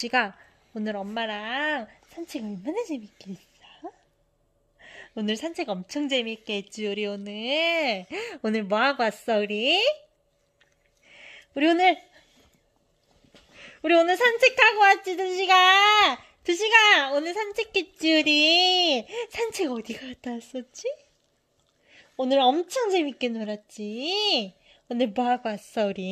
지가 오늘 엄마랑 산책 얼마나 재밌게 했어? 오늘 산책 엄청 재밌게 했지 우리 오늘 오늘 뭐 하고 왔어 우리? 우리 오늘 우리 오늘 산책하고 왔지 두시가 두시가 오늘 산책했지 우리 산책 어디 갔다 왔었지? 오늘 엄청 재밌게 놀았지? 오늘 뭐 하고 왔어 우리?